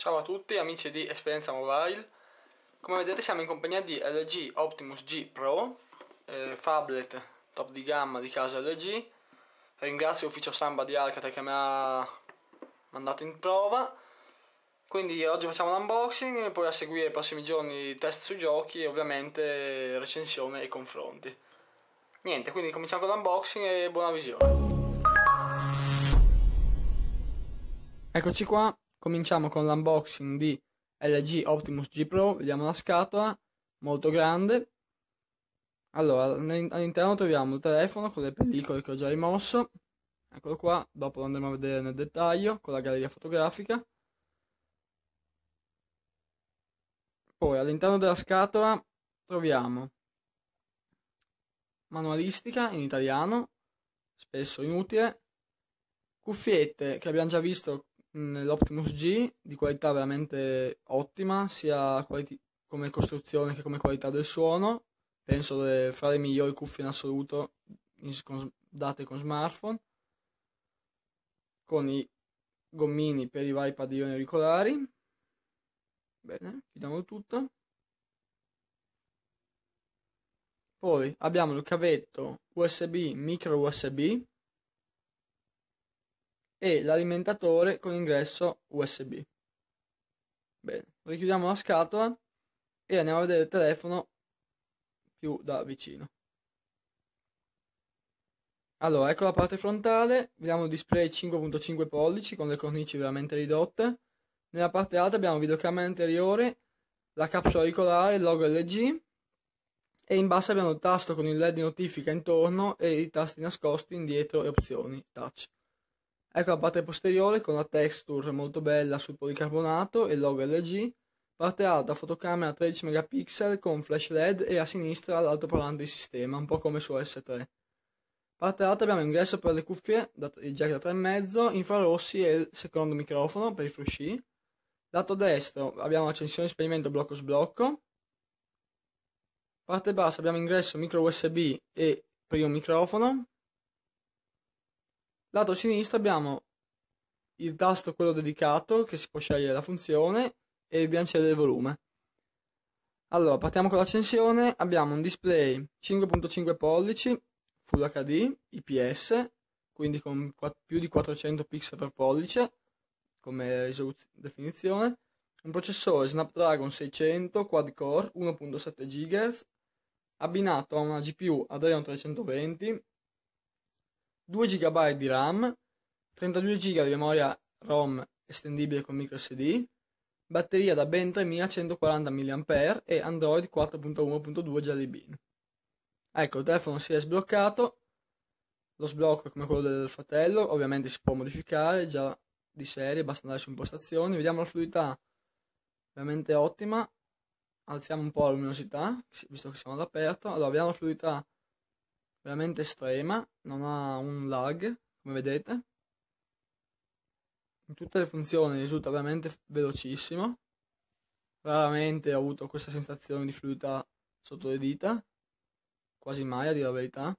Ciao a tutti amici di Esperienza Mobile, come vedete siamo in compagnia di LG Optimus G Pro, eh, phablet top di gamma di casa LG, ringrazio l'ufficio Samba di Alcatel che mi ha mandato in prova, quindi oggi facciamo l'unboxing e poi a seguire i prossimi giorni test sui giochi e ovviamente recensione e confronti. Niente, quindi cominciamo con l'unboxing e buona visione. Eccoci qua, Cominciamo con l'unboxing di LG Optimus G Pro, vediamo la scatola, molto grande. Allora, all'interno troviamo il telefono con le pellicole che ho già rimosso, eccolo qua, dopo lo andremo a vedere nel dettaglio con la galleria fotografica. Poi all'interno della scatola troviamo manualistica in italiano, spesso inutile, cuffiette che abbiamo già visto Mm, l'Optimus G di qualità veramente ottima, sia quali- come costruzione che come qualità del suono. Penso le, fra le migliori cuffie in assoluto in, con, date con smartphone, con i gommini per i vari padiglioni auricolari. Bene, chiudiamo tutto. Poi abbiamo il cavetto USB, micro USB, e l'alimentatore con ingresso USB. Bene, richiudiamo la scatola e andiamo a vedere il telefono più da vicino. Allora, ecco la parte frontale, vediamo il display 5.5 pollici con le cornici veramente ridotte. Nella parte alta abbiamo videocamera anteriore, la capsula auricolare, il logo LG e in basso abbiamo il tasto con il LED di notifica intorno e i tasti nascosti indietro e opzioni touch. Ecco la parte posteriore con la texture molto bella sul policarbonato e il logo LG. Parte alta fotocamera 13 megapixel con flash LED e a sinistra l'altoparlante di sistema, un po' come su S3. Parte alta abbiamo ingresso per le cuffie, il jack da 3,5, infrarossi e il secondo microfono per i frusci. Lato destro abbiamo accensione spegnimento blocco sblocco. Parte bassa abbiamo ingresso micro USB e primo microfono, Lato sinistro abbiamo il tasto quello dedicato che si può scegliere la funzione e il bilanciere del volume. Allora, partiamo con l'accensione, abbiamo un display 5.5 pollici Full HD IPS, quindi con più di 400 pixel per pollice come definizione, un processore Snapdragon 600 quad core 1.7 GHz abbinato a una GPU Adreno 320 2 GB di RAM, 32 GB di memoria ROM estendibile con micro SD, batteria da ben 3140 mAh e Android 4.1.2 Jelly Bean. Ecco, il telefono si è sbloccato, lo sblocco è come quello del fratello, ovviamente si può modificare già di serie, basta andare su impostazioni, vediamo la fluidità, ovviamente ottima, alziamo un po' la luminosità, visto che siamo all'aperto, allora vediamo la fluidità veramente estrema, non ha un lag, come vedete. In tutte le funzioni risulta veramente velocissimo. Raramente ho avuto questa sensazione di fluidità sotto le dita, quasi mai a dire la verità.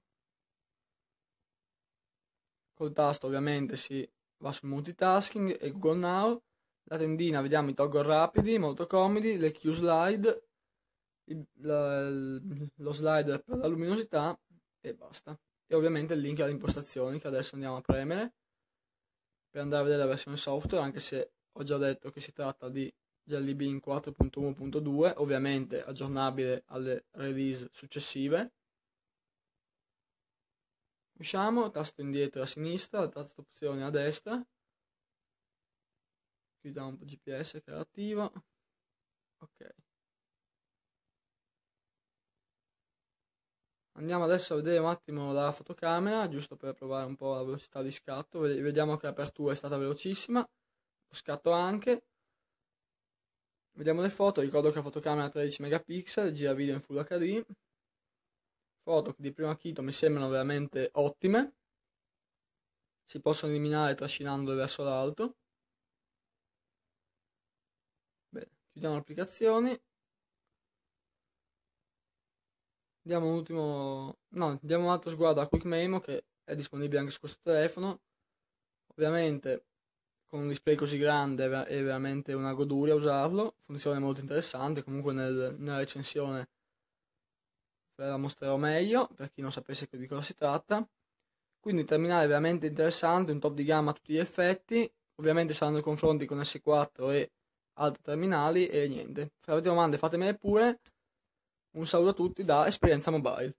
Col tasto ovviamente si va sul multitasking e Google Now. La tendina vediamo i toggle rapidi, molto comodi, le Q slide, il, la, lo slider per la luminosità e basta. E ovviamente il link alle impostazioni che adesso andiamo a premere per andare a vedere la versione software, anche se ho già detto che si tratta di Jelly Bean 4.1.2, ovviamente aggiornabile alle release successive. Usciamo, tasto indietro a sinistra, tasto opzione a destra. Chiudiamo un po' GPS che è attivo. Ok. Andiamo adesso a vedere un attimo la fotocamera, giusto per provare un po' la velocità di scatto. Vediamo che l'apertura è stata velocissima, lo scatto anche. Vediamo le foto, ricordo che la fotocamera è 13 megapixel, gira video in Full HD. Foto che di primo acchito mi sembrano veramente ottime. Si possono eliminare trascinandole verso l'alto. Bene, chiudiamo l'applicazione Diamo un ultimo, no, diamo un altro sguardo a Quick Memo che è disponibile anche su questo telefono. Ovviamente con un display così grande è veramente una goduria usarlo, Funziona molto interessante, comunque nel, nella recensione ve la mostrerò meglio per chi non sapesse di cosa si tratta. Quindi terminale veramente interessante, un top di gamma a tutti gli effetti, ovviamente saranno i confronti con S4 e altri terminali e niente. Se avete domande fatemele pure. Un saluto a tutti da Esperienza Mobile.